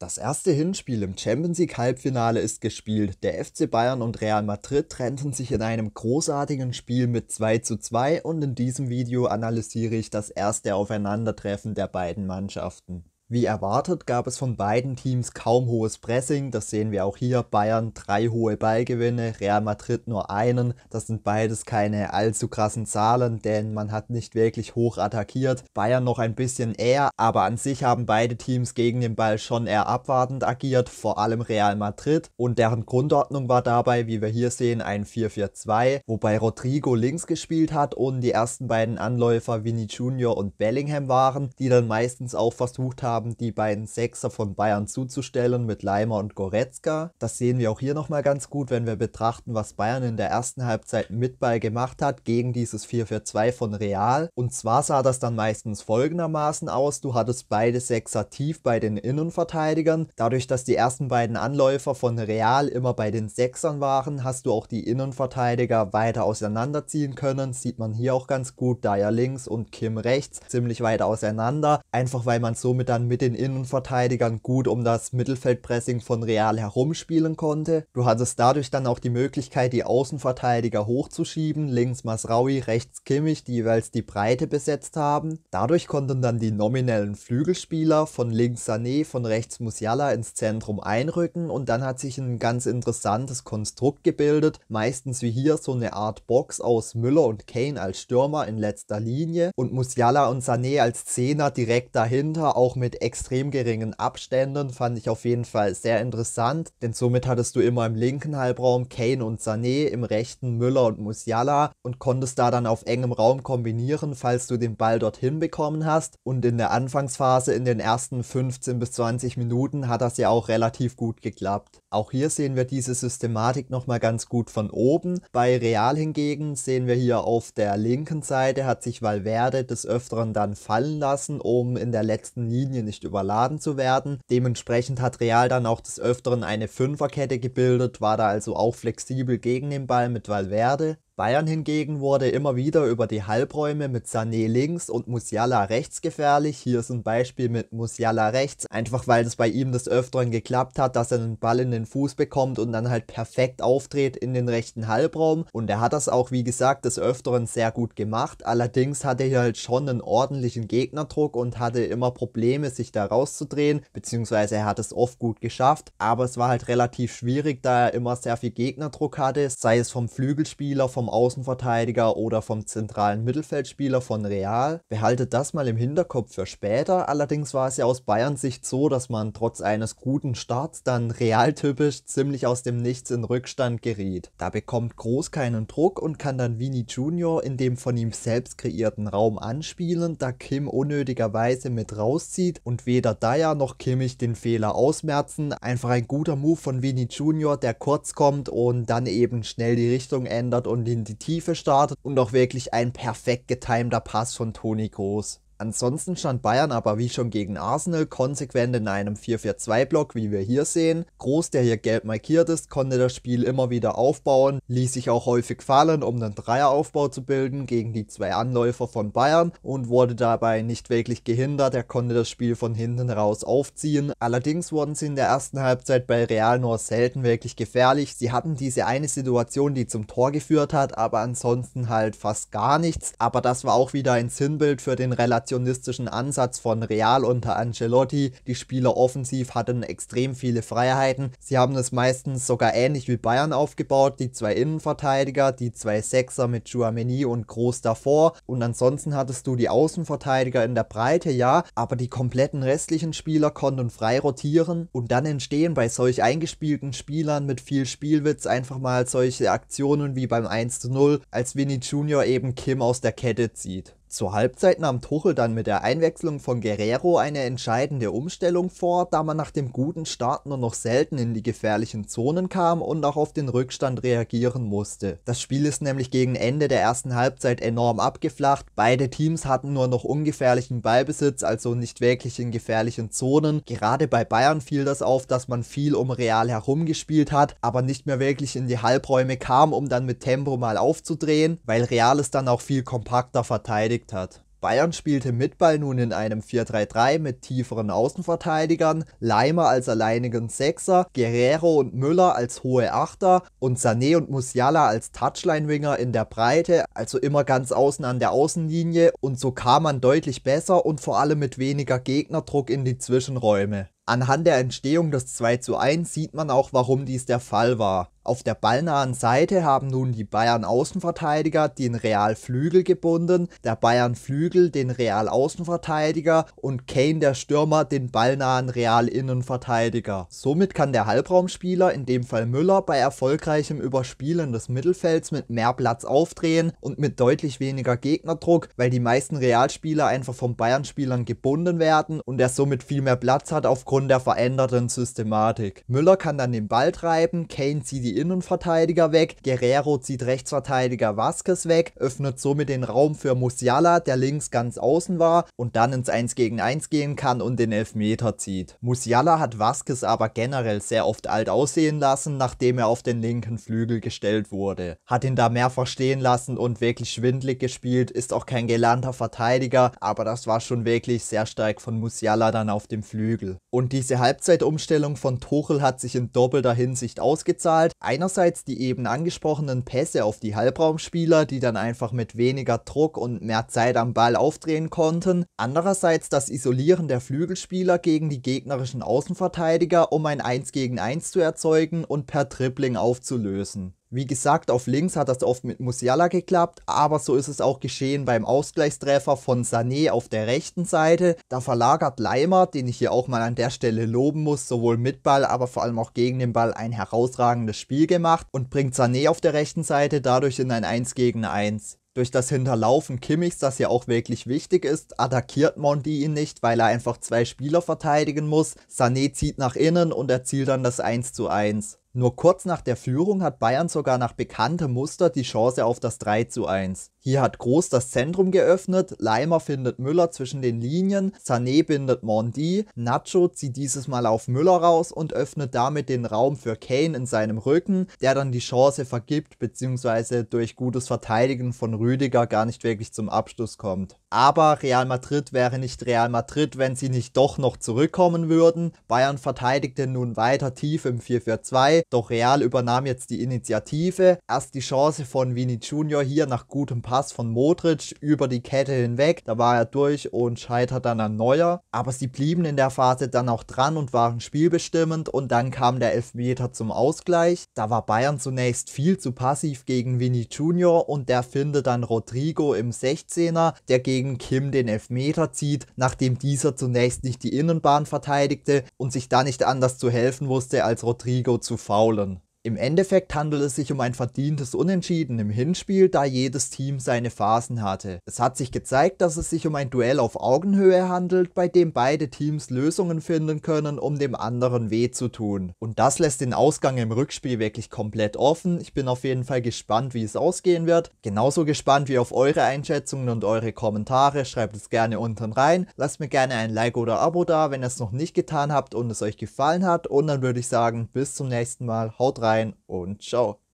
Das erste Hinspiel im Champions League Halbfinale ist gespielt. Der FC Bayern und Real Madrid trennten sich in einem großartigen Spiel mit 2 zu 2 und in diesem Video analysiere ich das erste Aufeinandertreffen der beiden Mannschaften. Wie erwartet gab es von beiden Teams kaum hohes Pressing, das sehen wir auch hier, Bayern drei hohe Ballgewinne, Real Madrid nur einen, das sind beides keine allzu krassen Zahlen, denn man hat nicht wirklich hoch attackiert, Bayern noch ein bisschen eher, aber an sich haben beide Teams gegen den Ball schon eher abwartend agiert, vor allem Real Madrid und deren Grundordnung war dabei, wie wir hier sehen, ein 4-4-2, wobei Rodrigo links gespielt hat und die ersten beiden Anläufer Vini Junior und Bellingham waren, die dann meistens auch versucht haben, haben, die beiden Sechser von Bayern zuzustellen mit Leimer und Goretzka. Das sehen wir auch hier nochmal ganz gut, wenn wir betrachten, was Bayern in der ersten Halbzeit mit Ball gemacht hat gegen dieses 4-4-2 von Real. Und zwar sah das dann meistens folgendermaßen aus. Du hattest beide Sechser tief bei den Innenverteidigern. Dadurch, dass die ersten beiden Anläufer von Real immer bei den Sechsern waren, hast du auch die Innenverteidiger weiter auseinanderziehen können. Sieht man hier auch ganz gut. Dyer links und Kim rechts ziemlich weit auseinander. Einfach weil man somit dann mit den Innenverteidigern gut um das Mittelfeldpressing von Real herumspielen konnte. Du hattest dadurch dann auch die Möglichkeit, die Außenverteidiger hochzuschieben, links Masraui, rechts Kimmich, die jeweils die Breite besetzt haben. Dadurch konnten dann die nominellen Flügelspieler von links Sané, von rechts Musiala ins Zentrum einrücken und dann hat sich ein ganz interessantes Konstrukt gebildet, meistens wie hier so eine Art Box aus Müller und Kane als Stürmer in letzter Linie und Musiala und Sané als Zehner direkt dahinter, auch mit extrem geringen Abständen fand ich auf jeden Fall sehr interessant, denn somit hattest du immer im linken Halbraum Kane und Sané, im rechten Müller und Musiala und konntest da dann auf engem Raum kombinieren, falls du den Ball dorthin bekommen hast. Und in der Anfangsphase in den ersten 15 bis 20 Minuten hat das ja auch relativ gut geklappt. Auch hier sehen wir diese Systematik nochmal ganz gut von oben. Bei Real hingegen sehen wir hier auf der linken Seite hat sich Valverde des Öfteren dann fallen lassen, um in der letzten Linie nicht überladen zu werden. Dementsprechend hat Real dann auch des Öfteren eine Fünferkette gebildet, war da also auch flexibel gegen den Ball mit Valverde. Bayern hingegen wurde immer wieder über die Halbräume mit Sané links und Musiala rechts gefährlich. Hier ist ein Beispiel mit Musiala rechts, einfach weil es bei ihm des Öfteren geklappt hat, dass er einen Ball in den Fuß bekommt und dann halt perfekt auftritt in den rechten Halbraum. Und er hat das auch, wie gesagt, des Öfteren sehr gut gemacht. Allerdings hatte er halt schon einen ordentlichen Gegnerdruck und hatte immer Probleme, sich da rauszudrehen, beziehungsweise er hat es oft gut geschafft, aber es war halt relativ schwierig, da er immer sehr viel Gegnerdruck hatte, sei es vom Flügelspieler, vom Außenverteidiger oder vom zentralen Mittelfeldspieler von Real. Behaltet das mal im Hinterkopf für später. Allerdings war es ja aus Bayerns Sicht so, dass man trotz eines guten Starts dann realtypisch ziemlich aus dem Nichts in Rückstand geriet. Da bekommt Groß keinen Druck und kann dann Vini Junior in dem von ihm selbst kreierten Raum anspielen, da Kim unnötigerweise mit rauszieht und weder Dyer noch Kimmich den Fehler ausmerzen. Einfach ein guter Move von Vini Junior, der kurz kommt und dann eben schnell die Richtung ändert und die in die Tiefe startet und auch wirklich ein perfekt getimter Pass von Toni Groß. Ansonsten stand Bayern aber wie schon gegen Arsenal konsequent in einem 4-4-2-Block, wie wir hier sehen. Groß, der hier gelb markiert ist, konnte das Spiel immer wieder aufbauen, ließ sich auch häufig fallen, um einen Dreieraufbau zu bilden gegen die zwei Anläufer von Bayern und wurde dabei nicht wirklich gehindert. Er konnte das Spiel von hinten raus aufziehen. Allerdings wurden sie in der ersten Halbzeit bei Real nur selten wirklich gefährlich. Sie hatten diese eine Situation, die zum Tor geführt hat, aber ansonsten halt fast gar nichts. Aber das war auch wieder ein Sinnbild für den relativ aktionistischen Ansatz von Real unter Ancelotti. Die Spieler offensiv hatten extrem viele Freiheiten. Sie haben es meistens sogar ähnlich wie Bayern aufgebaut. Die zwei Innenverteidiger, die zwei Sechser mit Chouameni und Groß davor. Und ansonsten hattest du die Außenverteidiger in der Breite, ja, aber die kompletten restlichen Spieler konnten frei rotieren. Und dann entstehen bei solch eingespielten Spielern mit viel Spielwitz einfach mal solche Aktionen wie beim 1 zu 0, als Vinny Junior eben Kim aus der Kette zieht. Zur Halbzeit nahm Tuchel dann mit der Einwechslung von Guerrero eine entscheidende Umstellung vor, da man nach dem guten Start nur noch selten in die gefährlichen Zonen kam und auch auf den Rückstand reagieren musste. Das Spiel ist nämlich gegen Ende der ersten Halbzeit enorm abgeflacht, beide Teams hatten nur noch ungefährlichen Ballbesitz, also nicht wirklich in gefährlichen Zonen. Gerade bei Bayern fiel das auf, dass man viel um Real herumgespielt hat, aber nicht mehr wirklich in die Halbräume kam, um dann mit Tempo mal aufzudrehen, weil Real es dann auch viel kompakter verteidigt gelegt hat. Bayern spielte mit Ball nun in einem 4-3-3 mit tieferen Außenverteidigern, Leimer als alleinigen Sechser, Guerrero und Müller als hohe Achter und Sané und Musiala als Touchline-Winger in der Breite, also immer ganz außen an der Außenlinie und so kam man deutlich besser und vor allem mit weniger Gegnerdruck in die Zwischenräume. Anhand der Entstehung des 2 zu 1 sieht man auch, warum dies der Fall war. Auf der ballnahen Seite haben nun die Bayern Außenverteidiger den Real Flügel gebunden, der Bayern Flügel den Real Außenverteidiger und Kane der Stürmer den ballnahen Real Innenverteidiger. Somit kann der Halbraumspieler, in dem Fall Müller, bei erfolgreichem Überspielen des Mittelfelds mit mehr Platz aufdrehen und mit deutlich weniger Gegnerdruck, weil die meisten Realspieler einfach von Bayern-Spielern gebunden werden und er somit viel mehr Platz hat aufgrund der veränderten Systematik. Müller kann dann den Ball treiben, Kane zieht die Innenverteidiger weg. Guerrero zieht Rechtsverteidiger Vasquez weg, öffnet somit den Raum für Musiala, der links ganz außen war und dann ins 1 gegen 1 gehen kann und den Elfmeter zieht. Musiala hat Vasquez aber generell sehr oft alt aussehen lassen, nachdem er auf den linken Flügel gestellt wurde. Hat ihn da mehr verstehen lassen und wirklich schwindlig gespielt, ist auch kein gelernter Verteidiger, aber das war schon wirklich sehr stark von Musiala dann auf dem Flügel. Und diese Halbzeitumstellung von Tuchel hat sich in doppelter Hinsicht ausgezahlt einerseits die eben angesprochenen Pässe auf die Halbraumspieler, die dann einfach mit weniger Druck und mehr Zeit am Ball aufdrehen konnten, andererseits das Isolieren der Flügelspieler gegen die gegnerischen Außenverteidiger, um ein 1 gegen 1 zu erzeugen und per Dribbling aufzulösen. Wie gesagt, auf links hat das oft mit Musiala geklappt, aber so ist es auch geschehen beim Ausgleichstreffer von Sané auf der rechten Seite. Da verlagert Leimer, den ich hier auch mal an der Stelle loben muss, sowohl mit Ball, aber vor allem auch gegen den Ball ein herausragendes Spiel gemacht und bringt Sané auf der rechten Seite dadurch in ein 1 gegen 1 durch das Hinterlaufen Kimmichs, das ja auch wirklich wichtig ist, attackiert Mondi ihn nicht, weil er einfach zwei Spieler verteidigen muss. Sané zieht nach innen und erzielt dann das 1 zu 1. Nur kurz nach der Führung hat Bayern sogar nach bekanntem Muster die Chance auf das 3 zu 1. Hier hat Groß das Zentrum geöffnet, Leimer findet Müller zwischen den Linien, Sané bindet Mondi, Nacho zieht dieses Mal auf Müller raus und öffnet damit den Raum für Kane in seinem Rücken, der dann die Chance vergibt bzw. durch gutes Verteidigen von Rüdiger gar nicht wirklich zum Abschluss kommt. Aber Real Madrid wäre nicht Real Madrid, wenn sie nicht doch noch zurückkommen würden. Bayern verteidigte nun weiter tief im 4-4-2 doch Real übernahm jetzt die Initiative. Erst die Chance von Vini Junior hier nach gutem Pass von Modric über die Kette hinweg, da war er durch und scheitert dann an Neuer. Aber sie blieben in der Phase dann auch dran und waren spielbestimmend und dann kam der Elfmeter zum Ausgleich. Da war Bayern zunächst viel zu passiv gegen Vini Junior und der findet dann Rodrigo im 16er, der gegen Kim den Elfmeter zieht, nachdem dieser zunächst nicht die Innenbahn verteidigte und sich da nicht anders zu helfen wusste als Rodrigo zuvor Faulen. Im Endeffekt handelt es sich um ein verdientes Unentschieden im Hinspiel, da jedes Team seine Phasen hatte. Es hat sich gezeigt, dass es sich um ein Duell auf Augenhöhe handelt, bei dem beide Teams Lösungen finden können, um dem anderen weh zu tun. Und das lässt den Ausgang im Rückspiel wirklich komplett offen. Ich bin auf jeden Fall gespannt, wie es ausgehen wird. Genauso gespannt wie auf eure Einschätzungen und eure Kommentare. Schreibt es gerne unten rein. Lasst mir gerne ein Like oder Abo da, wenn ihr es noch nicht getan habt und es euch gefallen hat. Und dann würde ich sagen, bis zum nächsten Mal. Haut rein. rein und ciao.